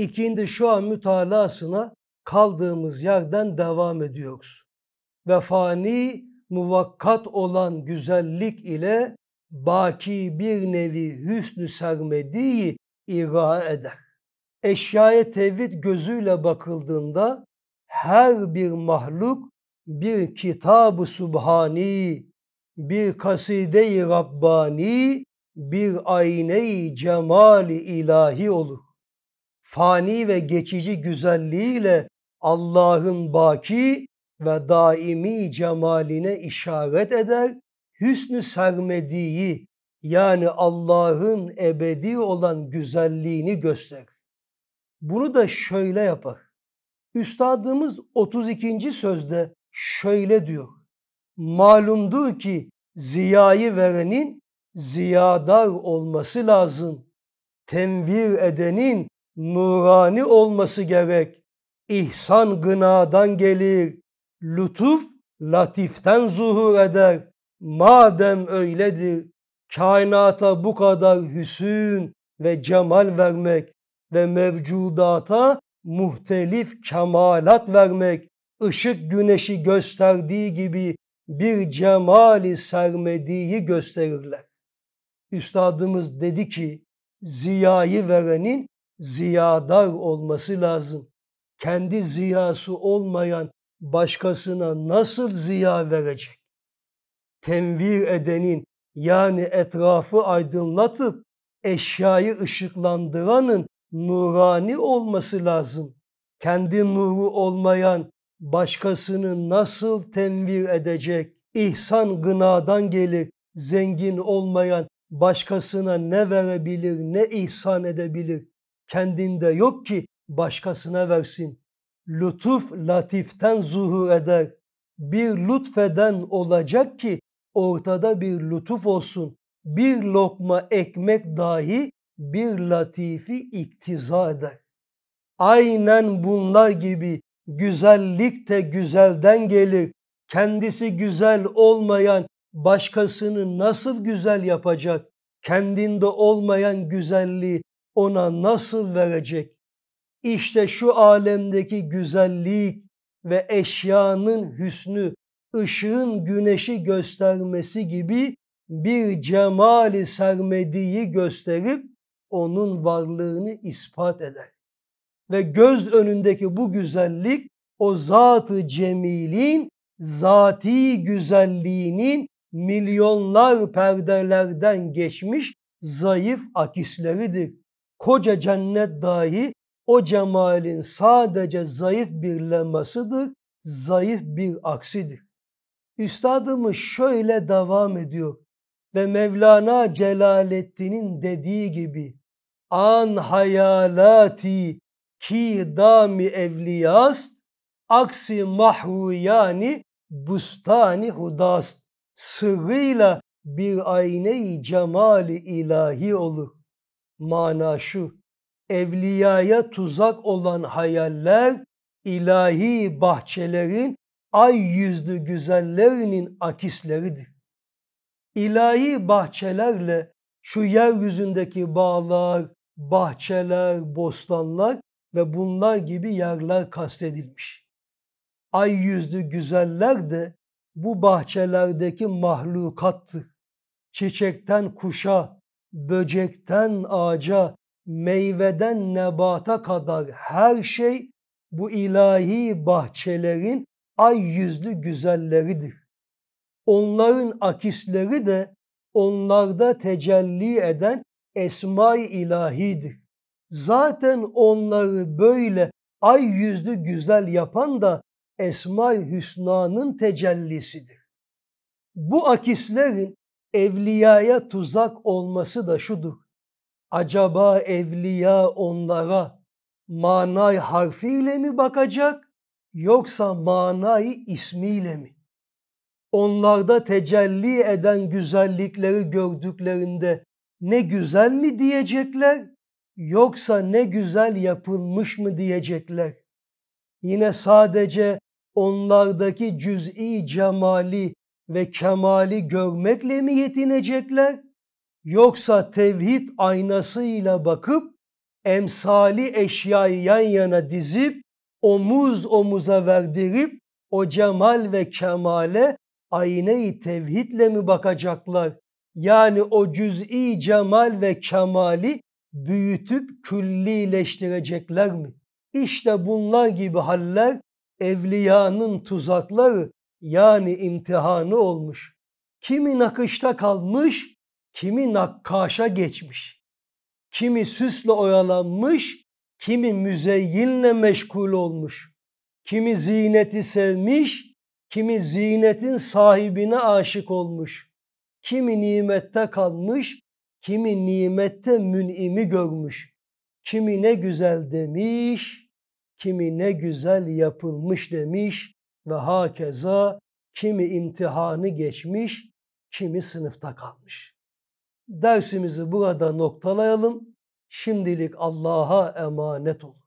İkindi şu an mütalasına kaldığımız yerden devam ediyoruz. Ve fani muvakkat olan güzellik ile baki bir nevi hüsnü sermediği ira eder. Eşyaya tevhid gözüyle bakıldığında her bir mahluk bir kitab-ı subhani, bir kaside-i rabbani, bir ayne-i cemali ilahi olur fani ve geçici güzelliğiyle Allah'ın baki ve daimi cemaline işaret eder, hüsnü sermediği yani Allah'ın ebedi olan güzelliğini gösterir. Bunu da şöyle yapar. Üstadımız 32. sözde şöyle diyor. Malumdur ki ziyayı verenin ziyadar olması lazım. Tenvir edenin nurani olması gerek. İhsan gınadan gelir. Lütuf latiften zuhur eder. Madem öyledir, kainata bu kadar hüsün ve cemal vermek ve mevcudata muhtelif kemalat vermek, ışık güneşi gösterdiği gibi bir cemali sermediği gösterirler. Üstadımız dedi ki, ziyayı verenin ziyadar olması lazım. Kendi ziyası olmayan başkasına nasıl ziya verecek? Tenvir edenin yani etrafı aydınlatıp eşyayı ışıklandıranın nurani olması lazım. Kendi nuru olmayan başkasını nasıl tenvir edecek? İhsan gınadan gelir. Zengin olmayan başkasına ne verebilir, ne ihsan edebilir? kendinde yok ki başkasına versin. Lütuf latiften zuhur eder. Bir lütfeden olacak ki ortada bir lütuf olsun. Bir lokma ekmek dahi bir latifi iktiza eder. Aynen bunlar gibi güzellik de güzelden gelir. Kendisi güzel olmayan başkasını nasıl güzel yapacak? Kendinde olmayan güzelliği ona nasıl verecek? İşte şu alemdeki güzellik ve eşyanın hüsnü, ışığın güneşi göstermesi gibi bir cemali sermediği gösterip onun varlığını ispat eder. Ve göz önündeki bu güzellik o zatı cemilin zati güzelliğinin milyonlar perdelerden geçmiş zayıf akisleridir koca cennet dahi o cemalin sadece zayıf bir lemmasıdır, zayıf bir aksidir. Üstadımız şöyle devam ediyor ve Mevlana Celaleddin'in dediği gibi an hayalati ki dami evliyast aksi mahvu yani bustani hudast sırrıyla bir ayne-i cemali ilahi olur mana şu. Evliyaya tuzak olan hayaller ilahi bahçelerin ay yüzlü güzellerinin akisleridir. İlahi bahçelerle şu yeryüzündeki bağlar, bahçeler, bostanlar ve bunlar gibi yerler kastedilmiş. Ay yüzlü güzeller de bu bahçelerdeki mahlukattır. Çiçekten kuşa, böcekten ağaca, meyveden nebata kadar her şey bu ilahi bahçelerin ay yüzlü güzelleridir. Onların akisleri de onlarda tecelli eden esma-i ilahidir. Zaten onları böyle ay yüzlü güzel yapan da Esma-i Hüsna'nın tecellisidir. Bu akislerin evliyaya tuzak olması da şudur. Acaba evliya onlara manay harfiyle mi bakacak yoksa manayı ismiyle mi? Onlarda tecelli eden güzellikleri gördüklerinde ne güzel mi diyecekler yoksa ne güzel yapılmış mı diyecekler? Yine sadece onlardaki cüz'i cemali ve kemali görmekle mi yetinecekler? Yoksa tevhid aynasıyla bakıp emsali eşyayı yan yana dizip omuz omuza verdirip o cemal ve kemale aynayı tevhidle mi bakacaklar? Yani o cüz'i cemal ve kemali büyütüp küllileştirecekler mi? İşte bunlar gibi haller evliyanın tuzakları yani imtihanı olmuş. Kimi nakışta kalmış, kimi nakkaşa geçmiş. Kimi süsle oyalanmış, kimi müzeyyinle meşgul olmuş. Kimi ziyneti sevmiş, kimi ziynetin sahibine aşık olmuş. Kimi nimette kalmış, kimi nimette münimi görmüş. Kimi ne güzel demiş, kimi ne güzel yapılmış demiş ve hakeza kimi imtihanı geçmiş, kimi sınıfta kalmış. Dersimizi burada noktalayalım. Şimdilik Allah'a emanet olun.